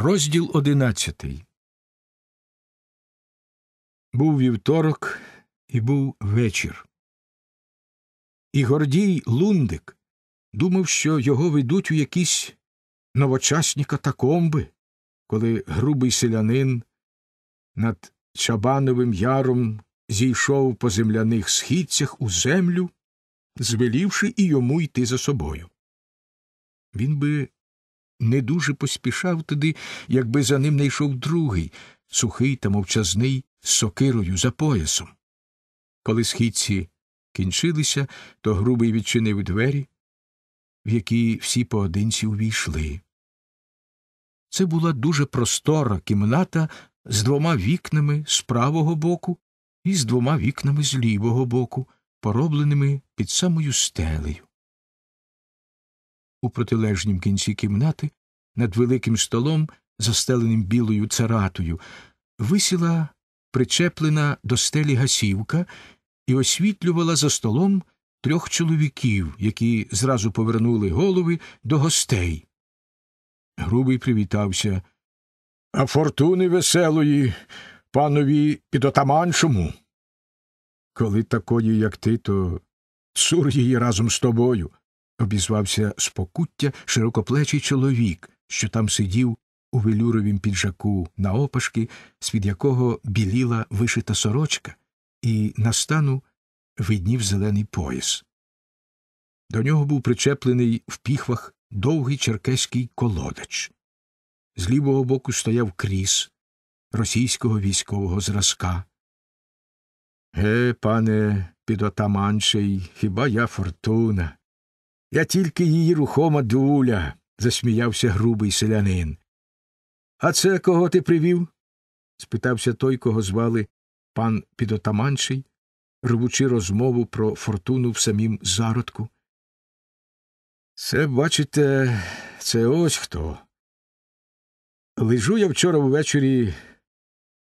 Розділ одинадцятий Був вівторок і був вечір. І Гордій Лундик думав, що його ведуть у якісь новочасні катакомби, коли грубий селянин над Чабановим яром зійшов по земляних східцях у землю, звелівши і йому йти за собою. Він би не дуже поспішав туди, якби за ним не йшов другий, сухий та мовчазний, з сокирою за поясом. Коли східці кінчилися, то грубий відчинив двері, в які всі поодинці увійшли. Це була дуже простора кімната з двома вікнами з правого боку і з двома вікнами з лівого боку, поробленими під самою стелею. У протилежнім кінці кімнати, над великим столом, застеленим білою царатою, висіла причеплена до стелі гасівка і освітлювала за столом трьох чоловіків, які зразу повернули голови до гостей. Грубий привітався. А фортуни веселої, панові підотаманшому. Коли такої, як ти, то цур її разом з тобою обізвався з покуття широкоплечий чоловік, що там сидів у велюровім піджаку наопашки, з-під якого біліла вишита сорочка, і на стану виднів зелений пояс. До нього був причеплений в піхвах довгий черкеський колодач. З лівого боку стояв кріс російського військового зразка. Ге, пане підотаманчий, хіба я фортуна? Я тільки її рухома дуля, засміявся грубий селянин. А це кого ти привів? спитався той, кого звали пан Підотаманчий, рвучи розмову про фортуну в самім зародку. Це, бачите, це ось хто. Лежу я вчора ввечері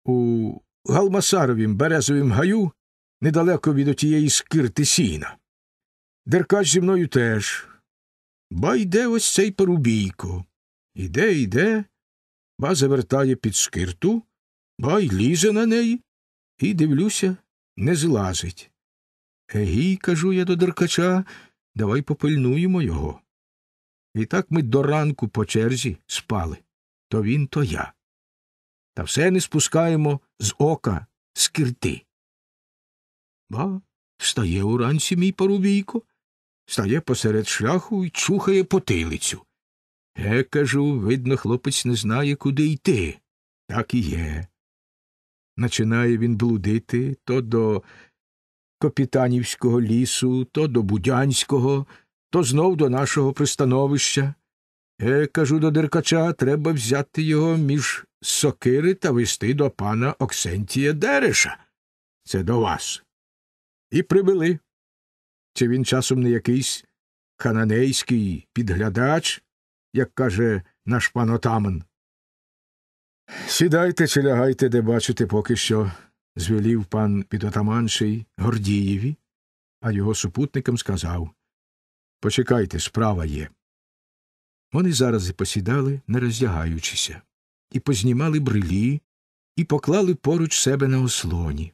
у Галмасаровім березовім гаю недалеко від отієї скирти сіна. Деркач зі мною теж. Ба йде ось цей порубійко. Іде, йде, ба завертає під шкирту, ба й лізе на неї, і, дивлюся, не злазить. Егій, кажу я до деркача, давай попильнуємо його. І так ми до ранку по черзі спали то він, то я. Та все не спускаємо з ока скирти. Ба, встає уранці мій порубійко, стає посеред шляху і чухає потилицю. Е, кажу, видно, хлопець не знає, куди йти. Так і є. Начинає він блудити то до капітанівського лісу, то до Будянського, то знов до нашого пристановища. Е, кажу до деркача, треба взяти його між сокири та вести до пана Оксентія Дереша. Це до вас. І прибили. Чи він часом не якийсь хананейський підглядач, як каже наш пан отаман? Сідайте чи лягайте, де бачите поки що, звелів пан підотаманший Гордієві, а його супутникам сказав Почекайте, справа є. Вони зараз і посідали, не роздягаючися, і познімали брилі, і поклали поруч себе на ослоні.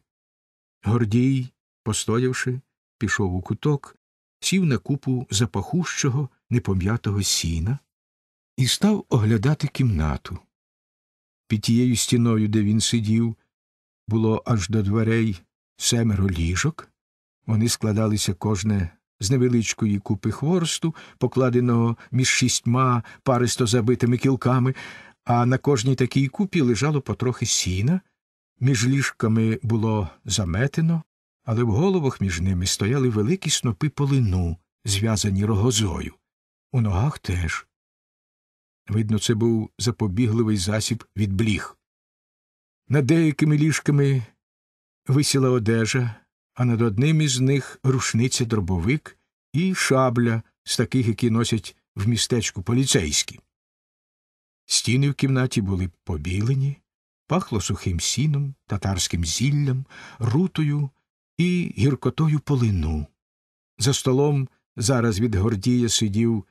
Гордій, постоявши, пішов у куток, сів на купу запахущого непом'ятого сіна і став оглядати кімнату. Під тією стіною, де він сидів, було аж до дверей семеро ліжок. Вони складалися кожне з невеличкої купи хворсту, покладеного між шістьма паристо забитими кілками, а на кожній такій купі лежало потрохи сіна, між ліжками було заметено але в головах між ними стояли великі снопи полину, зв'язані рогозою, у ногах теж. Видно, це був запобігливий засіб від бліг. Над деякими ліжками висіла одежа, а над одним із них рушниця дробовик і шабля з таких, які носять в містечку поліцейські. Стіни в кімнаті були побілені, пахло сухим сіном, татарським зіллям, рутою і гіркотою полину. За столом зараз від Гордія сидів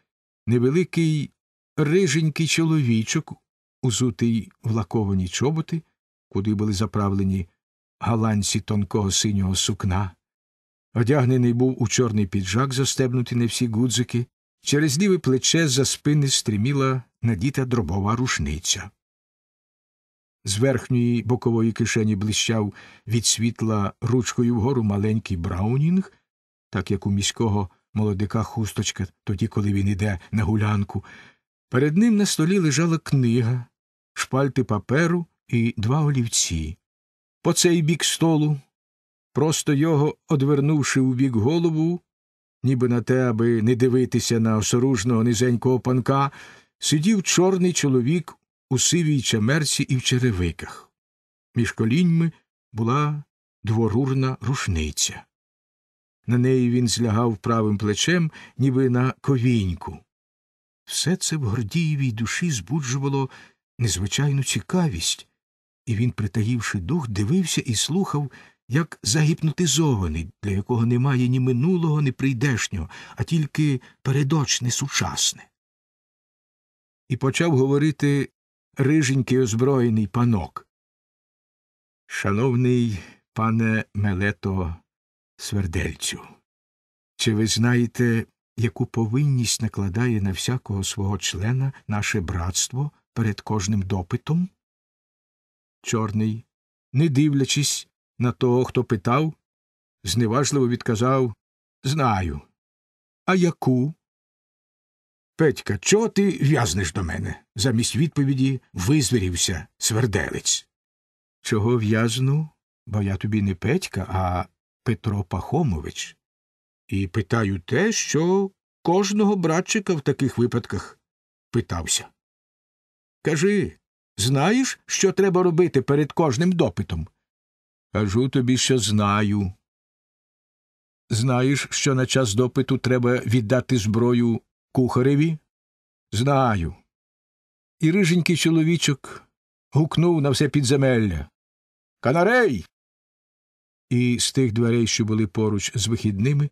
невеликий риженький чоловічок, узутий в лаковані чоботи, куди були заправлені галанці тонкого синього сукна. Одягнений був у чорний піджак, застебнутий на всі гудзики, через ліве плече за спини стриміла надіта дробова рушниця. З верхньої бокової кишені блищав від світла ручкою вгору маленький браунінг, так як у міського молодика хусточка, тоді, коли він іде на гулянку. Перед ним на столі лежала книга, шпальти паперу і два олівці. По цей бік столу, просто його одвернувши у бік голову, ніби на те, аби не дивитися на осоружного низенького панка, сидів чорний чоловік у сивій чемерці і в черевиках. Між коліньми була дворурна рушниця. На неї він злягав правим плечем, ніби на ковіньку. Все це в Гордієвій душі збуджувало незвичайну цікавість, і він, притаївши дух, дивився і слухав, як загіпнотизований, для якого немає ні минулого, ні прийдешнього, а тільки передочне сучасне. І почав говорити риженький озброєний панок. Шановний пане Мелето Свердельцю, чи ви знаєте, яку повинність накладає на всякого свого члена наше братство перед кожним допитом? Чорний, не дивлячись на того, хто питав, зневажливо відказав Знаю. А яку? Петька, чого ти в'язнеш до мене? Замість відповіді визвірівся сверделець. Чого в'язну? Бо я тобі не Петька, а Петро Пахомович. І питаю те, що кожного братчика в таких випадках питався. Кажи, знаєш, що треба робити перед кожним допитом? Кажу тобі, що знаю. Знаєш, що на час допиту треба віддати зброю Кухареві? Знаю. І риженький чоловічок гукнув на все підземелля. Канарей. І з тих дверей, що були поруч з вихідними,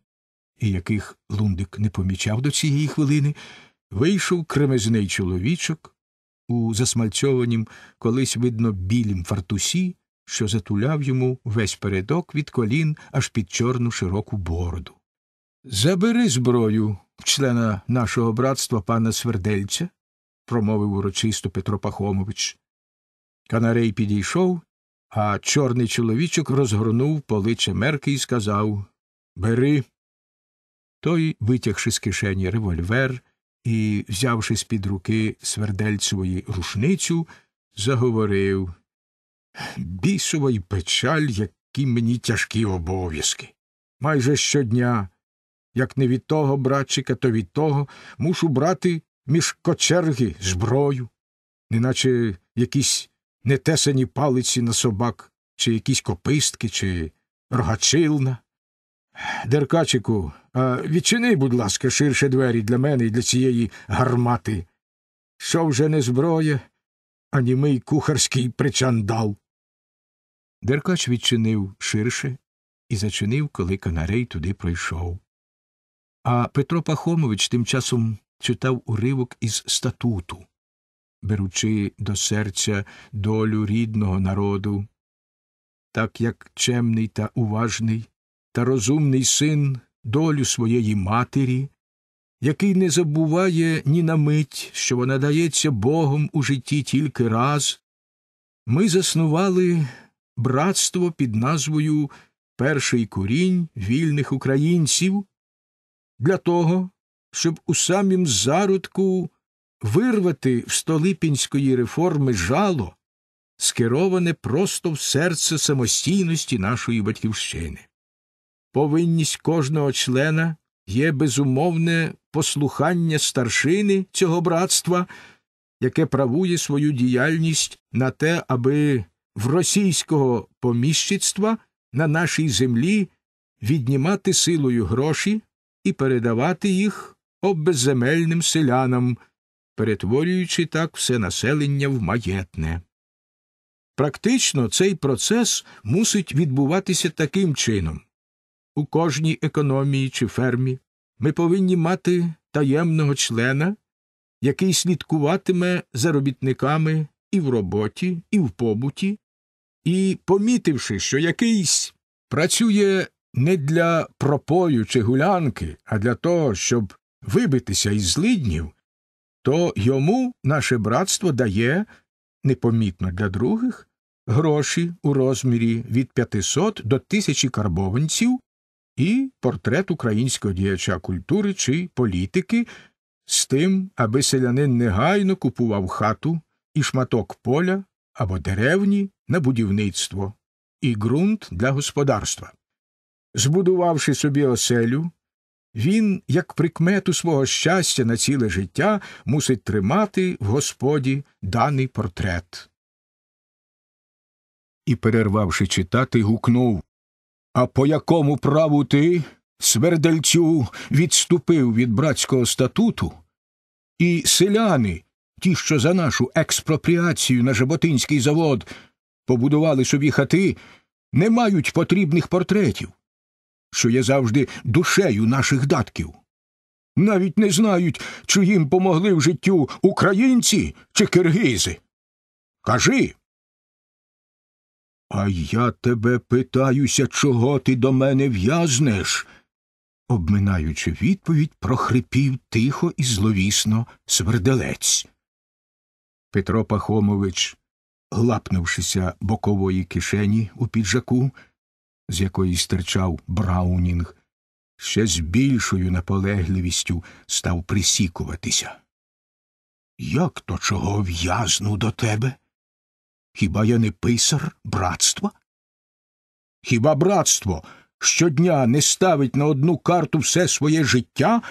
і яких лундик не помічав до цієї хвилини, вийшов кремезний чоловічок у засмальцьованім колись, видно, білім фартусі, що затуляв йому весь передок від колін аж під чорну широку бороду. Забери зброю, члена нашого братства пана Свердельця, промовив урочисто Петро Пахомович. Канарей підійшов, а чорний чоловічок розгорнув поличе мерки і сказав Бери. Той, витягши з кишені револьвер і, взявши з під руки свердельцевої рушницю, заговорив Бісова й печаль, які мені тяжкі обов'язки. Майже щодня як не від того братчика, то від того мушу брати між кочерги зброю, неначе якісь нетесані палиці на собак, чи якісь копистки, чи рогачилна. Деркачику, а відчини, будь ласка, ширше двері для мене і для цієї гармати. Що вже не зброя, а німий кухарський причандал. Деркач відчинив ширше і зачинив, коли канарей туди пройшов. А Петро Пахомович тим часом читав уривок із статуту, беручи до серця долю рідного народу, так як чемний та уважний та розумний син долю своєї матері, який не забуває ні на мить, що вона дається Богом у житті тільки раз, ми заснували братство під назвою Перший курінь вільних українців для того, щоб у самім зародку вирвати в столипінської реформи жало, скероване просто в серце самостійності нашої батьківщини. Повинність кожного члена є безумовне послухання старшини цього братства, яке правує свою діяльність на те, аби в російського поміщицтва на нашій землі віднімати силою гроші, і передавати їх оббезземельним селянам, перетворюючи так все населення в маєтне. Практично цей процес мусить відбуватися таким чином у кожній економії чи фермі ми повинні мати таємного члена, який слідкуватиме за робітниками і в роботі, і в побуті, і, помітивши, що якийсь працює не для пропою чи гулянки, а для того, щоб вибитися із злиднів, то йому наше братство дає, непомітно для других, гроші у розмірі від 500 до 1000 карбованців і портрет українського діяча культури чи політики з тим, аби селянин негайно купував хату і шматок поля або деревні на будівництво і ґрунт для господарства. Збудувавши собі оселю, він, як прикмету свого щастя на ціле життя, мусить тримати в господі даний портрет. І, перервавши читати, гукнув А по якому праву ти, свердельцю, відступив від братського статуту? І селяни, ті, що за нашу експропріацію на Жаботинський завод побудували собі хати, не мають потрібних портретів що є завжди душею наших датків. Навіть не знають, чи їм помогли в життю українці чи киргизи. Кажи. А я тебе питаюся, чого ти до мене в'язнеш? обминаючи відповідь, прохрипів тихо і зловісно сверделець. Петро Пахомович, лапнувшися бокової кишені у піджаку, з якої стирчав Браунінг, ще з більшою наполегливістю став присікуватися. Як то чого в'язну до тебе? Хіба я не писар братства? Хіба братство щодня не ставить на одну карту все своє життя,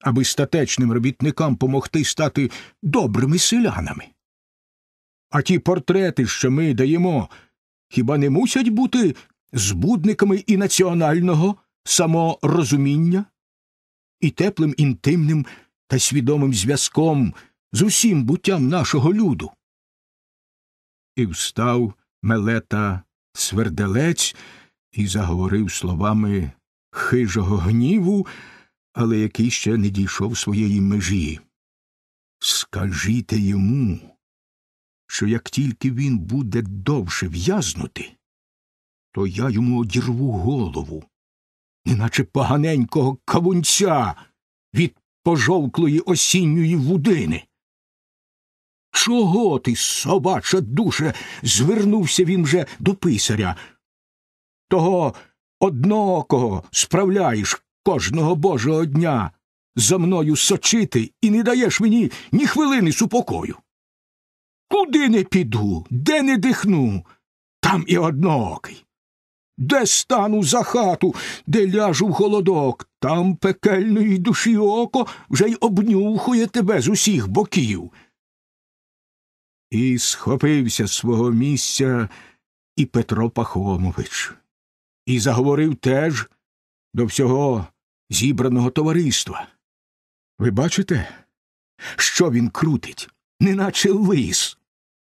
аби статечним робітникам помогти стати добрими селянами? А ті портрети, що ми даємо, хіба не мусять бути збудниками і національного саморозуміння, і теплим інтимним та свідомим зв'язком з усім буттям нашого люду. І встав мелета сверделець і заговорив словами хижого гніву, але який ще не дійшов своєї межі. Скажіте йому, що як тільки він буде довше в'язнути, то я йому одірву голову, неначе поганенького кавунця від пожовклої осінньої вудини. Чого ти, собача душе? звернувся він вже до писаря. Того однокого справляєш кожного божого дня за мною сочити і не даєш мені ні хвилини супокою. Куди не піду, де не дихну, там і одноокий. Де стану за хату, де ляжу в холодок, там пекельної душі око вже й обнюхує тебе з усіх боків. І схопився з свого місця і Петро Пахомович, і заговорив теж до всього зібраного товариства. Ви бачите, що він крутить, неначе лис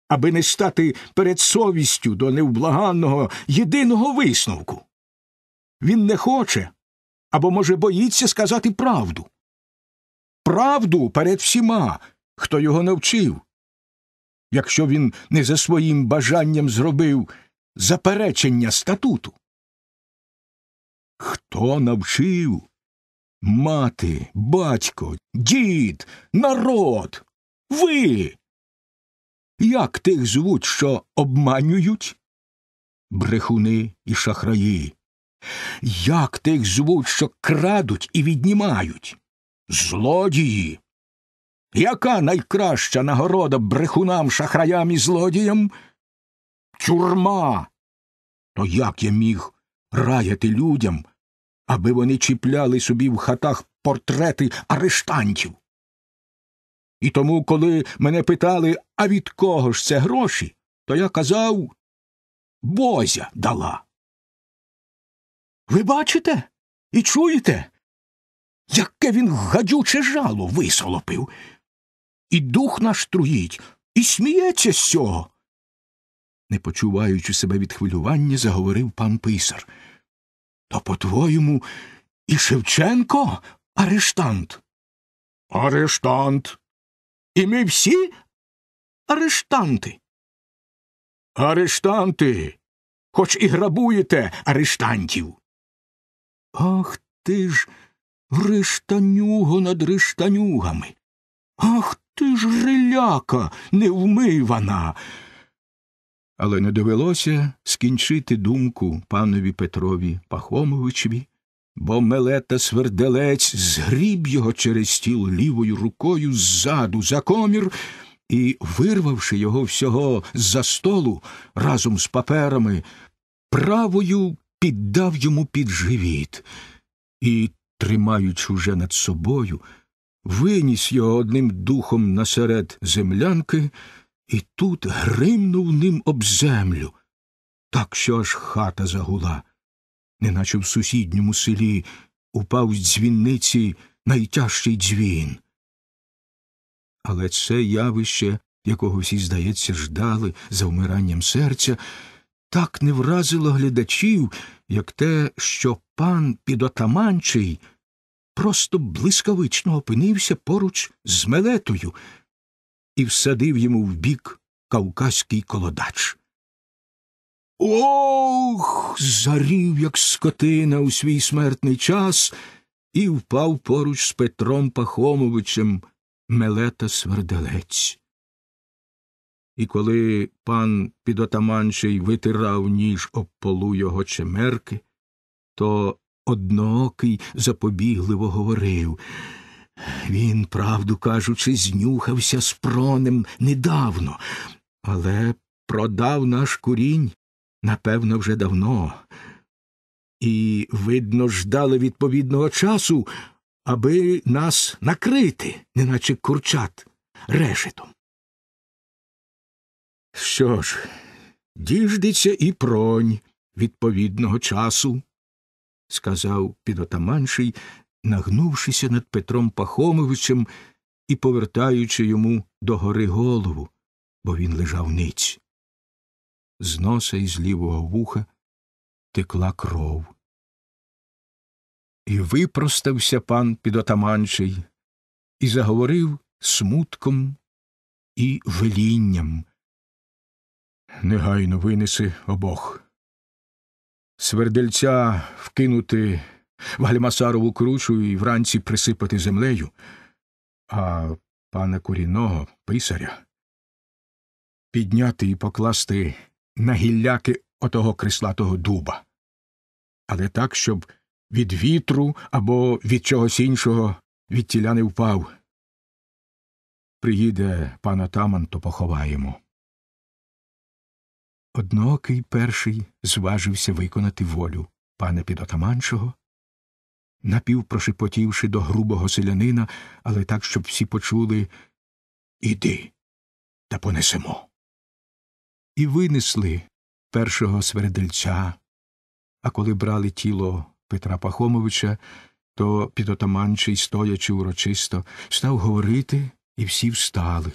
аби не стати перед совістю до невблаганного єдиного висновку. Він не хоче або, може, боїться сказати правду. Правду перед всіма, хто його навчив. Якщо він не за своїм бажанням зробив заперечення статуту. Хто навчив? Мати, батько, дід, народ, ви, як тих звуть, що обманюють? Брехуни і шахраї. Як тих звуть, що крадуть і віднімають? Злодії. Яка найкраща нагорода брехунам, шахраям і злодіям? Тюрма. То як я міг раяти людям, аби вони чіпляли собі в хатах портрети арештантів? І тому, коли мене питали, а від кого ж це гроші, то я казав Бозя дала. Ви бачите і чуєте, яке він гадюче жало висолопив. І дух наш труїть, і сміється з цього. Не почуваючи себе від хвилювання, заговорив пан писар. То, по твоєму, і Шевченко арештант. Арештант. І ми всі арештанти. Арештанти. Хоч і грабуєте арештантів. Ах ти ж рештанюго над рештанюгами. Ах ти ж реляка невмивана. Але не довелося скінчити думку панові Петрові Пахомовичеві, бо мелета сверделець згріб його через тіл лівою рукою ззаду за комір і, вирвавши його всього з-за столу разом з паперами, правою піддав йому під живіт і, тримаючи вже над собою, виніс його одним духом насеред землянки і тут гримнув ним об землю, так що аж хата загула неначе в сусідньому селі упав з дзвінниці найтяжчий дзвін. Але це явище, якого всі, здається, ждали за вмиранням серця, так не вразило глядачів, як те, що пан підотаманчий просто блискавично опинився поруч з мелетою і всадив йому в бік кавказький колодач. Ох. зарів, як скотина у свій смертний час і впав поруч з Петром Пахомовичем Мелета Сверделець. І коли пан підотаманчий витирав ніж об полу його чемерки, то одноокий запобігливо говорив він, правду кажучи, знюхався з пронем недавно, але продав наш курінь напевно, вже давно, і, видно, ждали відповідного часу, аби нас накрити, неначе курчат решетом. Що ж, діждеться і пронь відповідного часу, сказав підотаманший, нагнувшися над Петром Пахомовичем і повертаючи йому догори голову, бо він лежав ниць з носа і з лівого вуха текла кров. І випростався пан підотаманчий і заговорив смутком і велінням. Негайно винеси обох. Свердельця вкинути в Гальмасарову кручу і вранці присипати землею, а пана курінного писаря підняти і покласти на гілляки отого крислатого дуба. Але так, щоб від вітру або від чогось іншого від тіля не впав. Приїде пан отаман, то поховаємо. Однокий перший зважився виконати волю пана підотаманчого, напівпрошепотівши до грубого селянина, але так, щоб всі почули Іди та понесемо і винесли першого свердельця. А коли брали тіло Петра Пахомовича, то підотаманчий, стоячи урочисто, став говорити, і всі встали.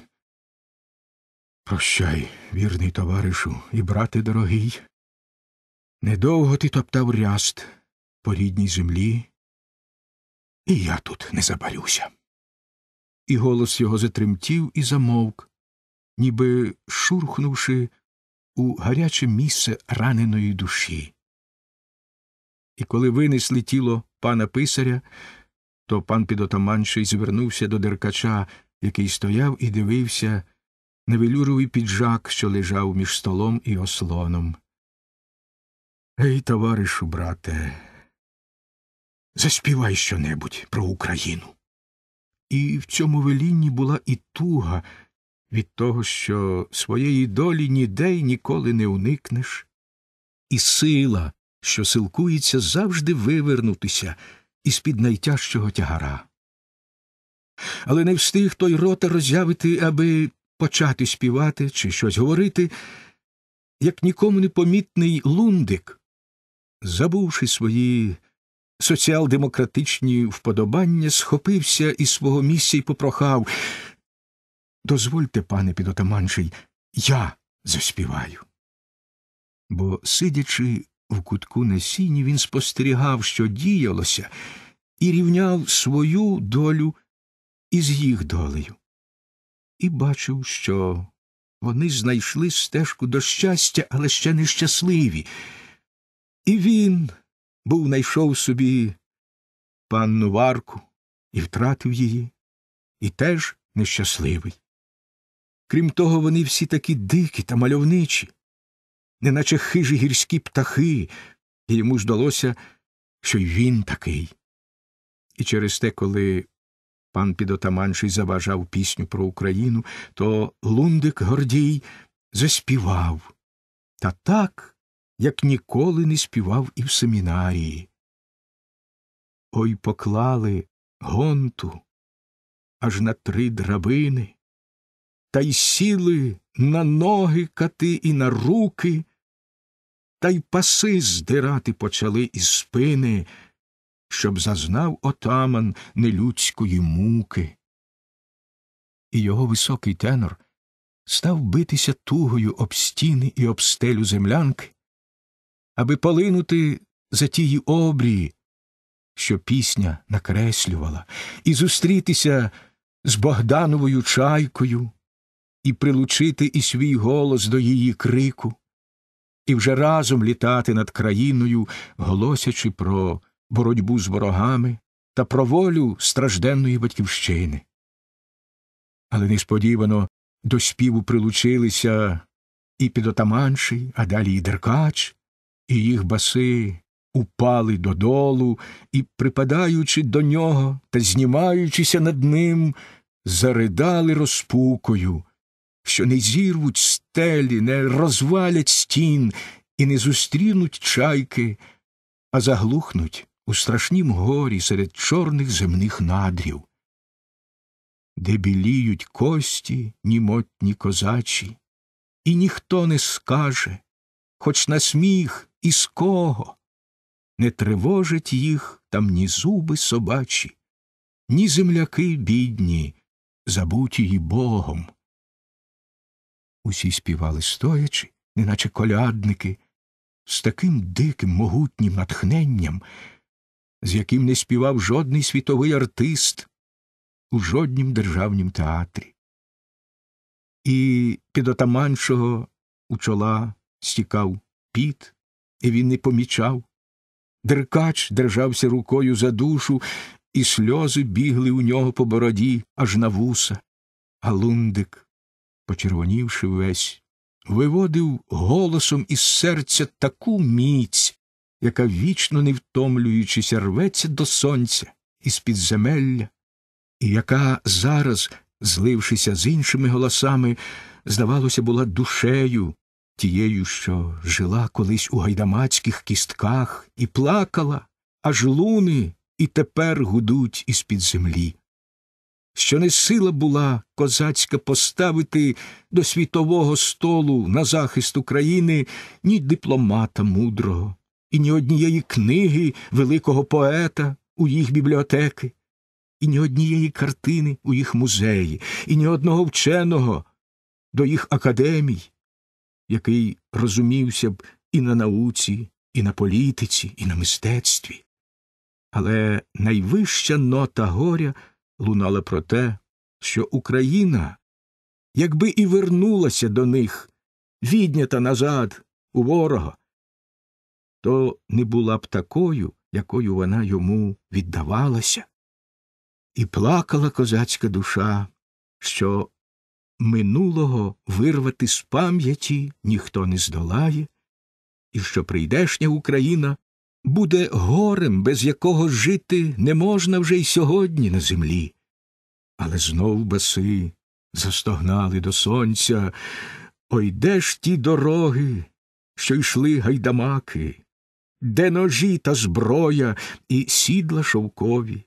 Прощай, вірний товаришу і брате дорогий. Недовго ти топтав ряст по рідній землі, і я тут не забарюся. І голос його затремтів і замовк, ніби шурхнувши у гаряче місце раненої душі. І коли винесли тіло пана писаря, то пан підотаманший звернувся до деркача, який стояв і дивився на велюровий піджак, що лежав між столом і ослоном. Ей, товаришу, брате, заспівай щонебудь про Україну. І в цьому велінні була і туга, від того, що своєї долі ніде й ніколи не уникнеш, і сила, що силкується завжди вивернутися із під найтяжчого тягара. Але не встиг той рота розявити, аби почати співати чи щось говорити, як нікому непомітний лундик, забувши свої соціал-демократичні вподобання, схопився із свого місця і попрохав Дозвольте, пане підотаманший, я заспіваю. Бо, сидячи в кутку на сіні, він спостерігав, що діялося, і рівняв свою долю із їх долею, і бачив, що вони знайшли стежку до щастя, але ще нещасливі. І він був найшов собі панну Варку і втратив її, і теж нещасливий. Крім того, вони всі такі дикі та мальовничі, неначе хижі гірські птахи, і йому здалося, що й він такий. І через те, коли пан підотаманший заважав пісню про Україну, то лундик Гордій заспівав та так, як ніколи не співав і в семінарії. Ой поклали гонту аж на три драбини та й сіли на ноги кати і на руки, та й паси здирати почали із спини, щоб зазнав отаман нелюдської муки. І його високий тенор став битися тугою об стіни і об стелю землянки, аби полинути за тії обрії, що пісня накреслювала, і зустрітися з Богдановою чайкою, і прилучити і свій голос до її крику, і вже разом літати над країною, голосячи про боротьбу з ворогами та про волю стражденної батьківщини. Але несподівано до співу прилучилися і підотаманший, а далі і деркач, і їх баси. Упали додолу і, припадаючи до нього та знімаючися над ним, заридали розпукою, що не зірвуть стелі, не розвалять стін і не зустрінуть чайки, а заглухнуть у страшнім горі серед чорних земних надрів, де біліють кості німотні козачі, і ніхто не скаже, хоч на сміх із кого, не тривожать їх там ні зуби собачі, ні земляки бідні, забуті й богом. Усі співали стоячи, неначе колядники, з таким диким, могутнім натхненням, з яким не співав жодний світовий артист у жоднім державнім театрі. І під отаманшого у чола стікав піт, і він не помічав. Деркач держався рукою за душу, і сльози бігли у нього по бороді аж на вуса. Галундик почервонівши весь, виводив голосом із серця таку міць, яка, вічно не втомлюючись, рветься до сонця із підземелля, і яка зараз, злившися з іншими голосами, здавалося, була душею тією, що жила колись у гайдамацьких кістках і плакала, аж луни і тепер гудуть із під землі що не сила була козацька поставити до світового столу на захист України ні дипломата мудрого, і ні однієї книги великого поета у їх бібліотеки, і ні однієї картини у їх музеї, і ні одного вченого до їх академій, який розумівся б і на науці, і на політиці, і на мистецтві. Але найвища нота горя лунала про те, що Україна, якби і вернулася до них, віднята назад у ворога, то не була б такою, якою вона йому віддавалася. І плакала козацька душа, що минулого вирвати з пам'яті ніхто не здолає, і що прийдешня Україна буде горем, без якого жити не можна вже й сьогодні на землі. Але знов баси застогнали до сонця. Ой де ж ті дороги, що йшли гайдамаки, де ножі та зброя і сідла шовкові,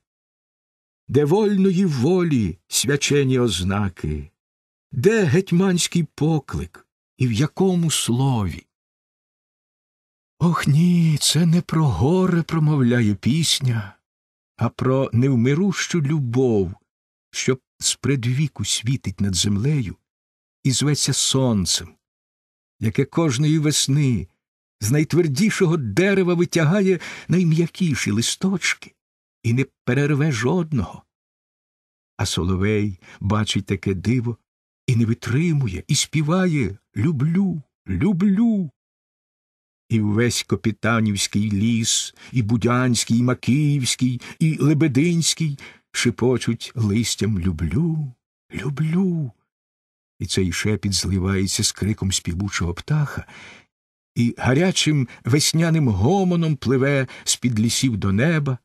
де вольної волі свячені ознаки, де гетьманський поклик і в якому слові? Ох ні, це не про горе промовляє пісня, а про невмирущу любов, що спредвіку світить над землею і зветься сонцем, яке кожної весни з найтвердішого дерева витягає найм'якіші листочки і не перерве жодного. А Соловей бачить таке диво і не витримує, і співає Люблю, люблю, і увесь копітанівський ліс, і Будянський, і Макіївський, і Лебединський шепочуть листям люблю, люблю. І цей шепіт зливається з криком співучого птаха, і гарячим весняним гомоном пливе з під лісів до неба,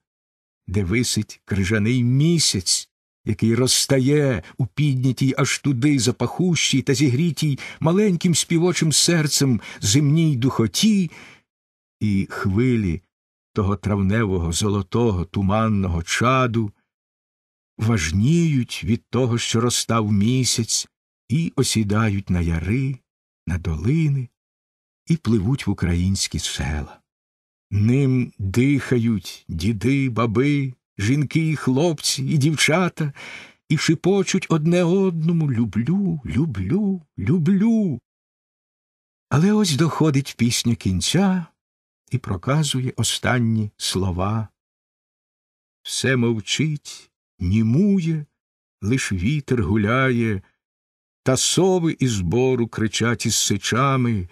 де висить крижаний місяць, який розстає у піднятій аж туди запахущій та зігрітій маленьким співочим серцем земній духоті, і хвилі того травневого золотого туманного чаду важніють від того, що розстав місяць, і осідають на яри, на долини і пливуть в українські села. Ним дихають діди, баби, жінки, і хлопці, і дівчата, і шипочуть одне одному люблю, люблю, люблю. Але ось доходить пісня кінця і проказує останні слова. Все мовчить, німує, лиш вітер гуляє, та сови із бору кричать із сичами,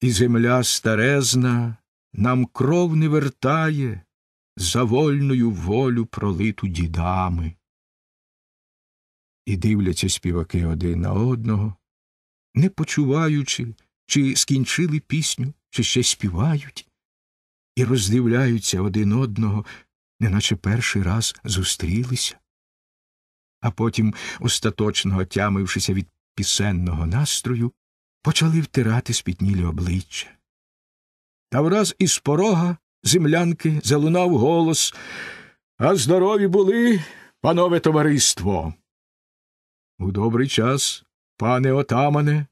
і земля старезна нам кров не вертає за вольною волю пролиту дідами. І дивляться співаки один на одного, не почуваючи, чи скінчили пісню, чи ще співають, і роздивляються один одного, неначе перший раз зустрілися, а потім, остаточно отямившися від пісенного настрою, почали втирати спітнілі обличчя. Та враз із порога землянки залунав голос. А здорові були, панове товариство. У добрий час, пане отамане,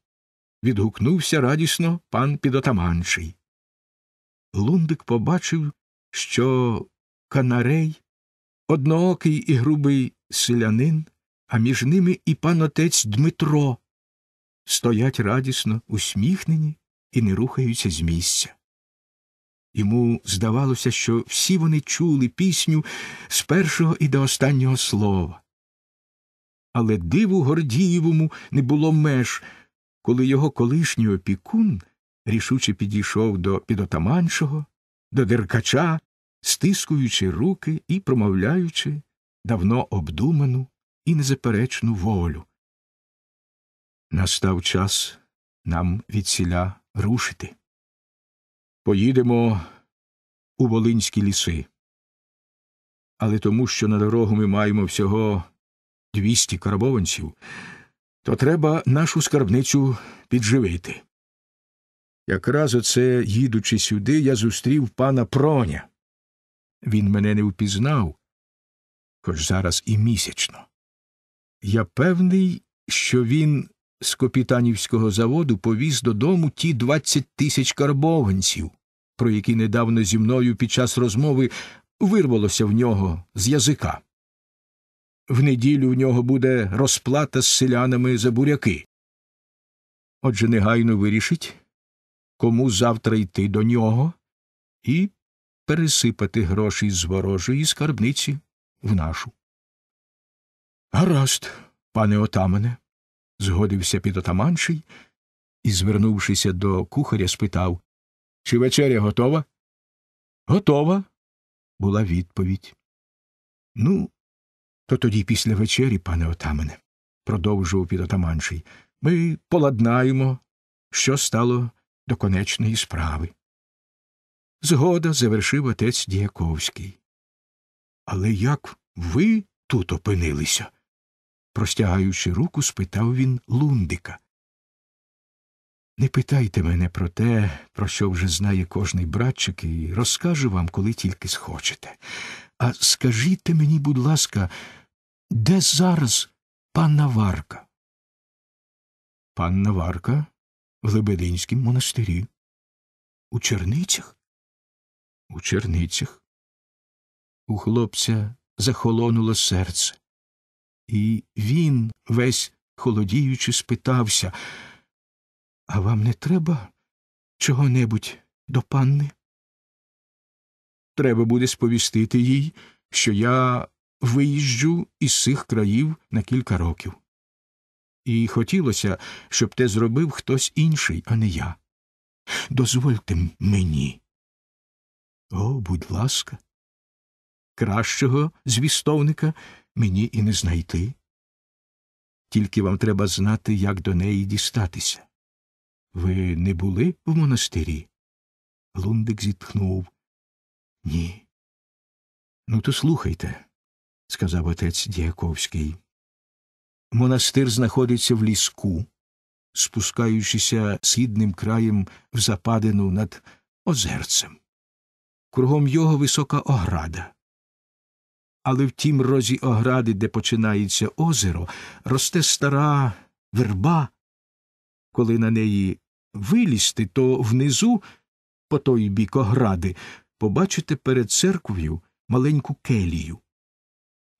відгукнувся радісно пан підотаманчий. Лундик побачив, що канарей, одноокий і грубий селянин, а між ними і пан отець Дмитро стоять радісно усміхнені і не рухаються з місця. Йому здавалося, що всі вони чули пісню з першого і до останнього слова. Але диву Гордієвому не було меж, коли його колишній опікун рішуче підійшов до підотаманшого, до деркача, стискуючи руки і промовляючи давно обдуману і незаперечну волю. Настав час нам відсіля рушити поїдемо у Волинські ліси. Але тому, що на дорогу ми маємо всього 200 карбованців, то треба нашу скарбницю підживити. Якраз оце, їдучи сюди, я зустрів пана Проня. Він мене не впізнав, хоч зараз і місячно. Я певний, що він з копітанівського заводу повіз додому ті 20 тисяч карбованців, про які недавно зі мною під час розмови вирвалося в нього з язика. В неділю в нього буде розплата з селянами за буряки. Отже, негайно вирішить, кому завтра йти до нього і пересипати гроші з ворожої скарбниці в нашу. Гаразд, пане отамане, згодився підотаманший і, звернувшися до кухаря, спитав Чи вечеря готова? Готова, була відповідь. Ну, то тоді після вечері, пане отамане, продовжував підотаманший, ми поладнаємо, що стало до конечної справи. Згода завершив отець Діяковський. Але як ви тут опинилися? простягаючи руку, спитав він Лундика. Не питайте мене про те, про що вже знає кожний братчик, і розкажу вам, коли тільки схочете. А скажіть мені, будь ласка, де зараз панна Варка? Панна Варка в Лебединському монастирі. У черницях? У черницях. У хлопця захолонуло серце. І він, весь холодіючи, спитався А вам не треба чого небудь до панни? Треба буде сповістити їй, що я виїжджу із цих країв на кілька років. І хотілося, щоб те зробив хтось інший, а не я. Дозвольте мені. О, будь ласка, кращого звістовника мені і не знайти. Тільки вам треба знати, як до неї дістатися. Ви не були в монастирі? Лундик зітхнув. Ні. Ну, то слухайте, сказав отець Діяковський. Монастир знаходиться в ліску, спускаючися східним краєм в западину над озерцем. Кругом його висока ограда але в тім розі огради, де починається озеро, росте стара верба. Коли на неї вилізти, то внизу, по той бік огради, побачите перед церквою маленьку келію.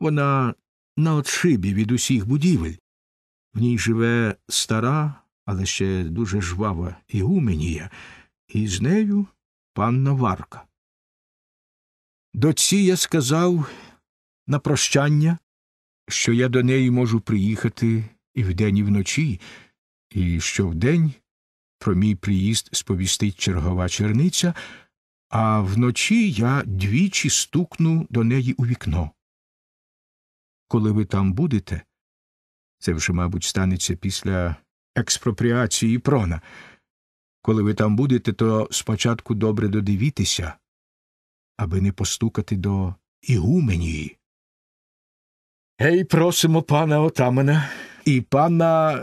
Вона на отшибі від усіх будівель. В ній живе стара, але ще дуже жвава ігуменія, і з нею панна Варка. Доці я сказав, на прощання, що я до неї можу приїхати і вдень, і вночі, і що вдень про мій приїзд сповістить чергова черниця, а вночі я двічі стукну до неї у вікно. Коли ви там будете, це вже, мабуть, станеться після експропріації прона. Коли ви там будете, то спочатку добре додивітися, аби не постукати до ігуменії. Гей, просимо пана отамана. І пана.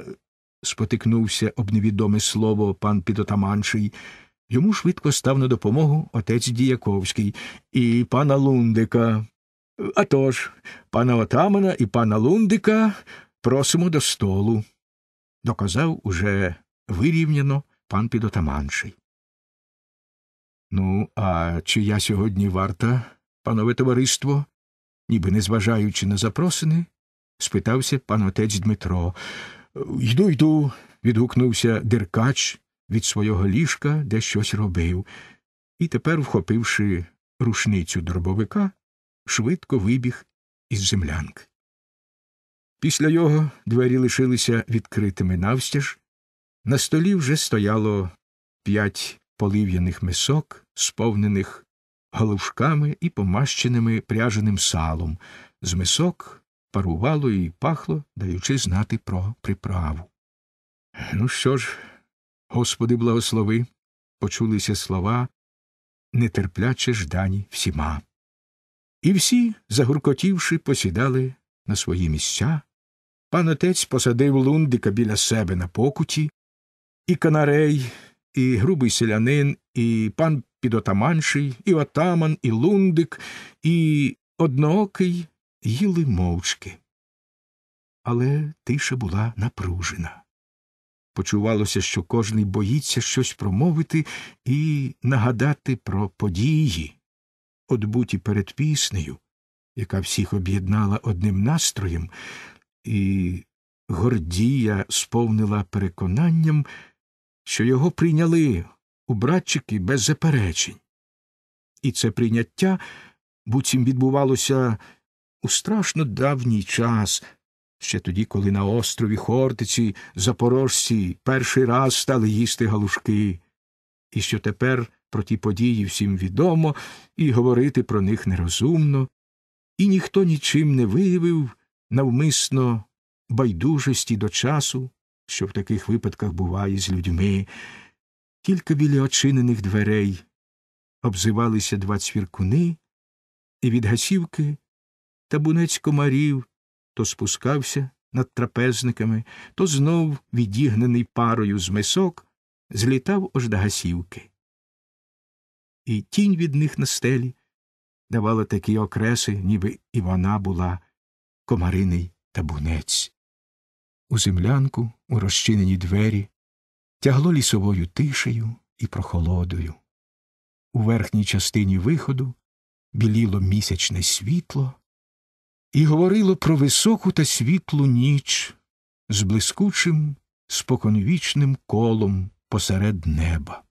спотикнувся об невідоме слово пан підотаманший. Йому швидко став на допомогу отець Діяковський і пана Лундика. А тож, пана отамана і пана Лундика просимо до столу, доказав уже вирівняно пан підотаманший. Ну, а чи я сьогодні варта, панове товариство? ніби незважаючи на запросини, спитався пан отець Дмитро. Йду, йду, відгукнувся Деркач від свого ліжка, де щось робив, і тепер, вхопивши рушницю дробовика, швидко вибіг із землянки. Після його двері лишилися відкритими навстяж. На столі вже стояло п'ять полив'яних мисок, сповнених галушками і помащеними пряженим салом, з мисок парувало і пахло, даючи знати про приправу. Ну що ж, Господи, благослови, почулися слова, нетерпляче ждані всіма. І всі, загуркотівши, посідали на свої місця. Пан отець посадив лундика біля себе на покуті, і канарей, і грубий селянин, і пан підотаманший, і отаман, і лундик, і одноокий їли мовчки. Але тиша була напружена. Почувалося, що кожний боїться щось промовити і нагадати про події, отбуті перед піснею, яка всіх об'єднала одним настроєм, і Гордія сповнила переконанням, що його прийняли у братчики без заперечень. І це прийняття буцім відбувалося у страшно давній час, ще тоді, коли на острові Хортиці запорожці перший раз стали їсти галушки, і що тепер про ті події всім відомо, і говорити про них нерозумно, і ніхто нічим не виявив навмисно байдужості до часу, що в таких випадках буває з людьми. Тільки біля очинених дверей обзивалися два цвіркуни, і від гасівки табунець комарів то спускався над трапезниками, то знов, відігнений парою з мисок, злітав аж до гасівки. І тінь від них на стелі давала такі окреси, ніби і вона була комариний табунець. У землянку, у розчинені двері, тягло лісовою тишею і прохолодою. У верхній частині виходу біліло місячне світло і говорило про високу та світлу ніч з блискучим споконвічним колом посеред неба.